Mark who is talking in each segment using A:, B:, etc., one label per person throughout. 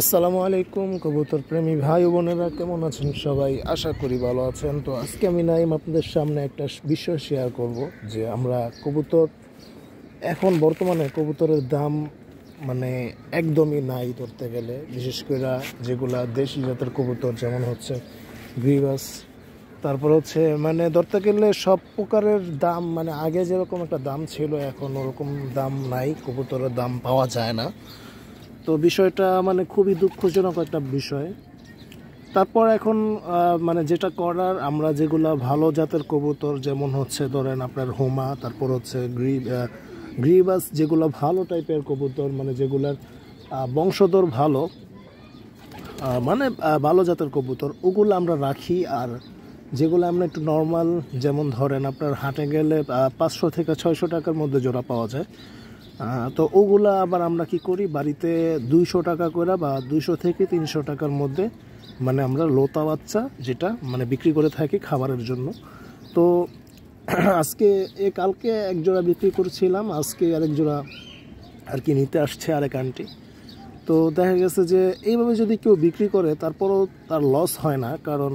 A: আসসালামু আলাইকুম কবুতর প্রেমী ভাই বোনেরা কেমন আছেন সবাই আশা করি ভালো আছেন তো আজকে আমি নাইম আপনাদের সামনে একটা বিষয় শেয়ার করব যে আমরা কবুতর এখন বর্তমানে কবুতরের দাম মানে একদমই নাই ধরতে গেলে বিশেষ করে যেগুলা দেশি জাতের কবুতর যেমন হচ্ছে গ্রিবাস তারপর হচ্ছে মানে ধরতে গেলে সব প্রকারের দাম মানে আগে যেরকম একটা দাম ছিল এখন ওরকম দাম নাই কবুতরের দাম পাওয়া যায় না তো বিষয়টা মানে খুবই দুঃখজনক একটা বিষয় তারপর এখন মানে যেটা করার আমরা যেগুলো ভালো জাতের কবুতর যেমন হচ্ছে ধরেন আপনার হোমা তারপর হচ্ছে গ্রি গ্রিবাস যেগুলো ভালো টাইপের কবুতর মানে যেগুলার বংশধর ভালো মানে ভালো জাতের কবুতর ওগুলো আমরা রাখি আর যেগুলো আমরা একটু নর্মাল যেমন ধরেন আপনার হাটে গেলে পাঁচশো থেকে ছয়শো টাকার মধ্যে জোড়া পাওয়া যায় তো ওগুলা আবার আমরা কি করি বাড়িতে দুইশো টাকা করে বা দুইশো থেকে তিনশো টাকার মধ্যে মানে আমরা লোতা বাচ্চা যেটা মানে বিক্রি করে থাকি খাবারের জন্য তো আজকে এ কালকে এক জোড়া বিক্রি করছিলাম আজকে আরেক জোড়া আর কি নিতে আসছে আরেক আন্টি তো দেখা গেছে যে এইভাবে যদি কেউ বিক্রি করে তারপরও তার লস হয় না কারণ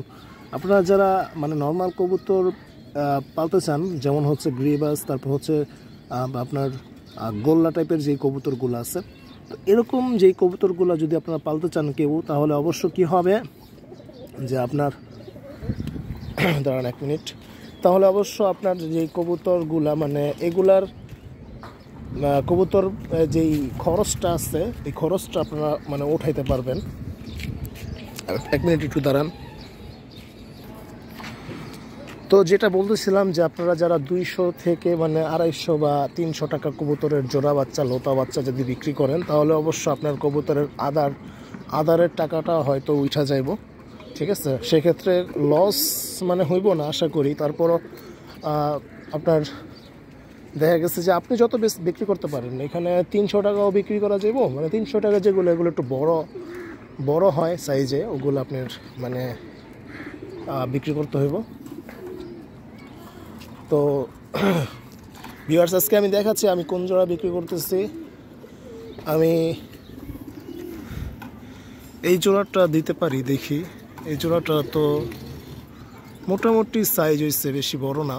A: আপনারা যারা মানে নর্মাল কবুতর পালতে চান যেমন হচ্ছে গ্রিবাস তারপর হচ্ছে আপনার গোল্লা টাইপের যেই কবুতরগুলো আছে তো এরকম যেই কবুতরগুলো যদি আপনারা পালতে চান কেউ তাহলে অবশ্য কি হবে যে আপনার দাঁড়ান এক মিনিট তাহলে অবশ্য আপনার যেই কবুতরগুলা মানে এগুলার কবুতর যেই খরচটা আছে এই খরচটা আপনারা মানে উঠাইতে পারবেন এক মিনিট একটু দাঁড়ান তো যেটা বলতেছিলাম যে আপনারা যারা দুইশো থেকে মানে আড়াইশো বা তিনশো টাকা কবুতরের জোড়া বাচ্চা লোতা বাচ্চা যদি বিক্রি করেন তাহলে অবশ্য আপনার কবুতরের আদার আদারের টাকাটা হয়তো উঠা যাইব ঠিক আছে সেক্ষেত্রে লস মানে হইব না আশা করি তারপরও আপনার দেখা গেছে যে আপনি যত বেশ বিক্রি করতে পারেন এখানে তিনশো টাকাও বিক্রি করা যাইব মানে তিনশো টাকা যেগুলো এগুলো একটু বড় বড় হয় সাইজে ওগুলো আপনার মানে বিক্রি করতে হইব তো ভিউয়ার্স আজকে আমি দেখাচ্ছি আমি কোন জোড়া বিক্রি করতেছি আমি এই জোড়াটা দিতে পারি দেখি এই জোড়াটা তো মোটামুটি সাইজ হয়েছে বেশি বড় না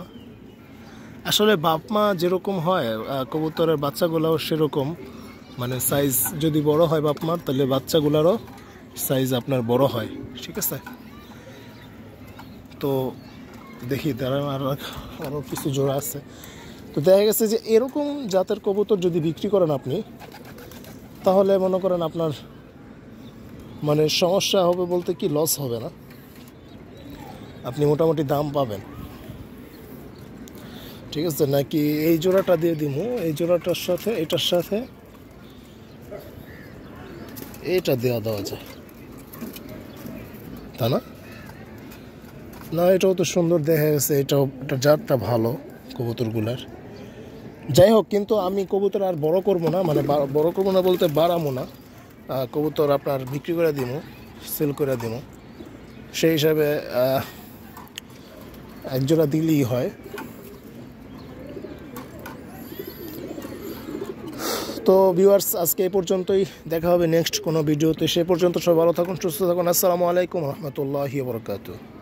A: আসলে বাপ মা যেরকম হয় কবুতরের বাচ্চাগুলাও সেরকম মানে সাইজ যদি বড় হয় বাপ মার তাহলে বাচ্চাগুলারও সাইজ আপনার বড় হয় ঠিক আছে তো দেখি তারা আরও আরও কিছু জোড়া আছে তো দেখা গেছে যে এরকম জাতের কবুতর যদি বিক্রি করেন আপনি তাহলে মনে করেন আপনার মানে সমস্যা হবে বলতে কি লস হবে না আপনি মোটামুটি দাম পাবেন ঠিক আছে নাকি এই জোড়াটা দিয়ে দিব এই জোড়াটার সাথে এটার সাথে এটা দেওয়া দেওয়া যায় তা না না এটাও তো সুন্দর দেখা গেছে এটাও একটা জাতটা ভালো কবুতরগুলার যাই হোক কিন্তু আমি কবুতর আর বড় করবো না মানে বড় করবো না বলতে বাড়াবো না কবুতর আপনার বিক্রি করে দিব সেল করে দিব সেই হিসাবে একজোড়া দিলেই হয় তো ভিউয়ার্স আজকে এ পর্যন্তই দেখা হবে নেক্সট কোনো ভিডিওতে সে পর্যন্ত সব ভালো থাকুন সুস্থ থাকুন আসসালামু আলাইকুম রহমতুল্লাহ বরকাতু